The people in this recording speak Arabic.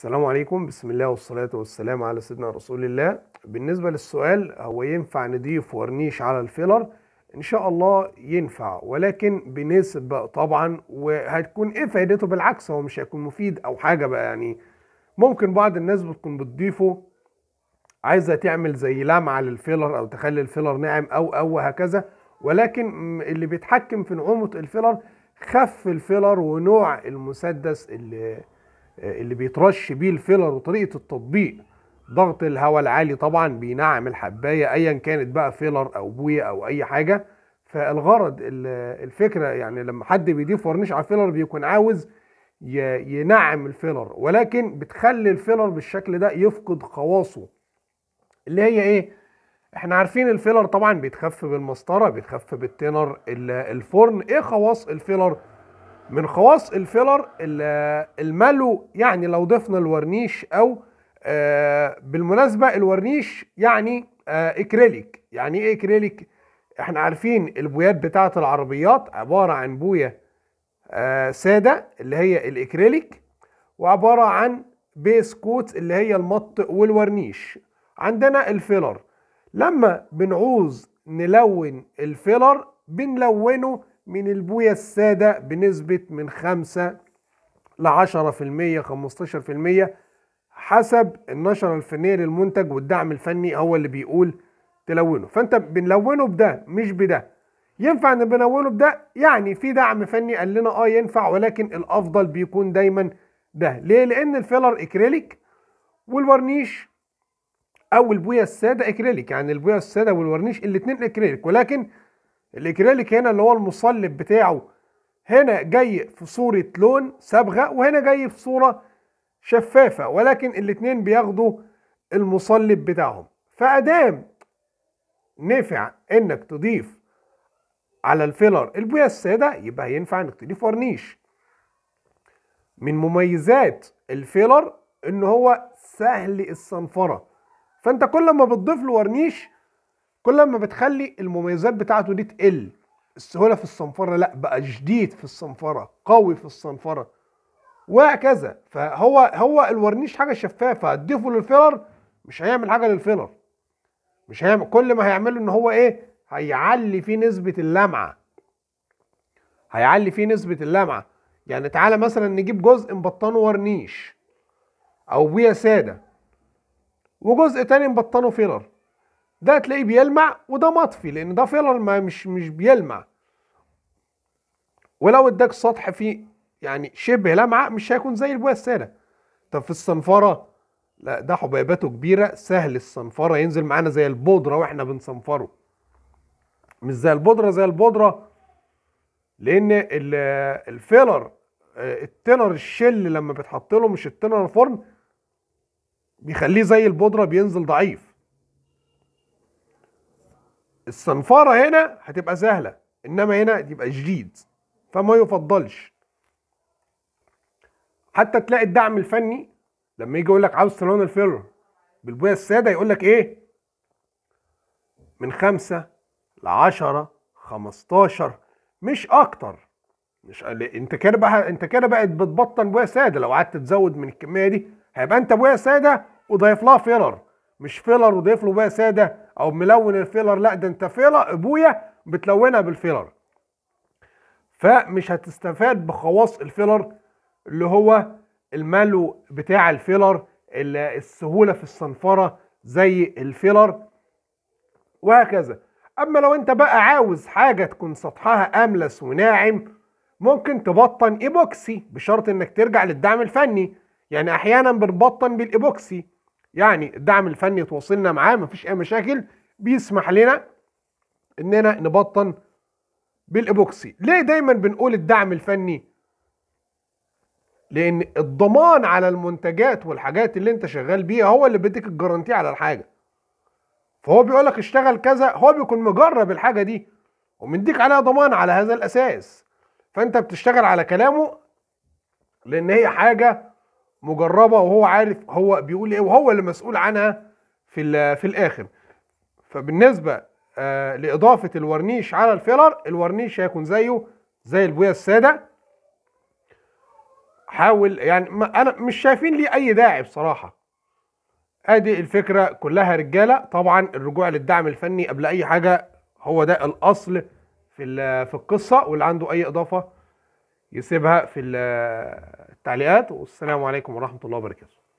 السلام عليكم بسم الله والصلاة والسلام على سيدنا رسول الله بالنسبة للسؤال هو ينفع نضيف ورنيش على الفيلر ان شاء الله ينفع ولكن بنسبة طبعا وهتكون ايه فائدته بالعكس هو مش هيكون مفيد او حاجة بقى يعني ممكن بعض الناس بتكون بتضيفه عايزة تعمل زي لمعة للفيلر او تخلي الفيلر ناعم او او وهكذا ولكن اللي بيتحكم في نعومة الفيلر خف الفيلر ونوع المسدس اللي اللي بيترش بيه الفيلر وطريقه التطبيق ضغط الهواء العالي طبعا بينعم الحبايه ايا كانت بقى فيلر او بويه او اي حاجه فالغرض الفكره يعني لما حد بيضيف ورنيش على فيلر بيكون عاوز ينعم الفيلر ولكن بتخلي الفيلر بالشكل ده يفقد خواصه اللي هي ايه احنا عارفين الفيلر طبعا بيتخف بالمسطره بيتخف بالتينر الفرن ايه خواص الفيلر من خواص الفيلر الملو يعني لو ضفنا الورنيش او آه، بالمناسبه الورنيش يعني آه، اكريليك يعني ايه اكريليك احنا عارفين البويات بتاعه العربيات عباره عن بويه آه، ساده اللي هي الاكريليك وعباره عن بيس كوت اللي هي المط والورنيش عندنا الفيلر لما بنعوز نلون الفيلر بنلونه من البوية السادة بنسبة من 5 ل 10% 15% حسب النشرة الفنية للمنتج والدعم الفني هو اللي بيقول تلونه فانت بنلونه بده مش بده ينفع ان بنلونه بده يعني في دعم فني قال لنا اه ينفع ولكن الافضل بيكون دايما ده ليه لان الفيلر اكريليك والورنيش او البويه الساده اكريليك يعني البويه الساده والورنيش الاثنين اكريليك ولكن الاكريليك هنا اللي هو المصلب بتاعه هنا جاي في صورة لون صبغة وهنا جاي في صورة شفافة ولكن الاتنين بياخدوا المصلب بتاعهم فأدام نفع انك تضيف على الفيلر البويه الساده يبقى ينفع انك تضيف ورنيش من مميزات الفيلر ان هو سهل الصنفره فانت كل ما بتضيف له ورنيش كل ما بتخلي المميزات بتاعته دي تقل السهوله في الصنفره لا بقى شديد في الصنفره قوي في الصنفره وهكذا فهو هو الورنيش حاجه شفافه هتضيفه للفيلر مش هيعمل حاجه للفيلر مش هيعمل كل ما هيعمله ان هو ايه هيعلي فيه نسبه اللمعه هيعلي فيه نسبه اللمعه يعني تعالى مثلا نجيب جزء مبطنه ورنيش او بيا ساده وجزء تاني مبطنه فيلر ده تلاقيه بيلمع وده مطفي لان ده فيلر ما مش مش بيلمع ولو اداك سطح فيه يعني شبه لمعه مش هيكون زي البويه الساده طب في الصنفره لا ده حبيباته كبيره سهل الصنفره ينزل معانا زي البودره واحنا بنصنفره مش زي البودره زي البودره لان الفيلر التنر الشل لما بتحط له مش التنر الفرن بيخليه زي البودره بينزل ضعيف الصنفارة هنا هتبقى سهلة إنما هنا يبقى جديد فما يفضلش حتى تلاقي الدعم الفني لما يجي يقول لك عاوز صالون الفيلر بالبويه الساده يقول لك ايه؟ من خمسه ل 10 15 مش اكتر مش انت كده بقى انت كده بقت بتبطل بويه ساده لو قعدت تزود من الكميه دي هيبقى انت بويه ساده وضايف لها فيلر مش فيلر وضايف له بويه ساده او ملون الفيلر لا ده انت فيلر ابويا بتلونها بالفيلر فمش هتستفاد بخواص الفيلر اللي هو الملو بتاع الفيلر السهوله في الصنفره زي الفيلر وهكذا اما لو انت بقى عاوز حاجه تكون سطحها املس وناعم ممكن تبطن ايبوكسي بشرط انك ترجع للدعم الفني يعني احيانا بنبطن بالايبوكسي يعني الدعم الفني تواصلنا معاه مفيش اي مشاكل بيسمح لنا اننا نبطن بالايبوكسي ليه دايما بنقول الدعم الفني لان الضمان على المنتجات والحاجات اللي انت شغال بيها هو اللي بيديك الجرانتي على الحاجه فهو بيقول لك اشتغل كذا هو بيكون مجرب الحاجه دي ومديك عليها ضمان على هذا الاساس فانت بتشتغل على كلامه لان هي حاجه مجربه وهو عارف هو بيقول ايه وهو اللي مسؤول عنها في في الاخر فبالنسبه آه لاضافه الورنيش على الفيلر الورنيش هيكون زيه زي البويه الساده حاول يعني ما انا مش شايفين ليه اي داعي بصراحه ادي الفكره كلها رجاله طبعا الرجوع للدعم الفني قبل اي حاجه هو ده الاصل في في القصه واللي عنده اي اضافه يسيبها في التعليقات والسلام عليكم ورحمه الله وبركاته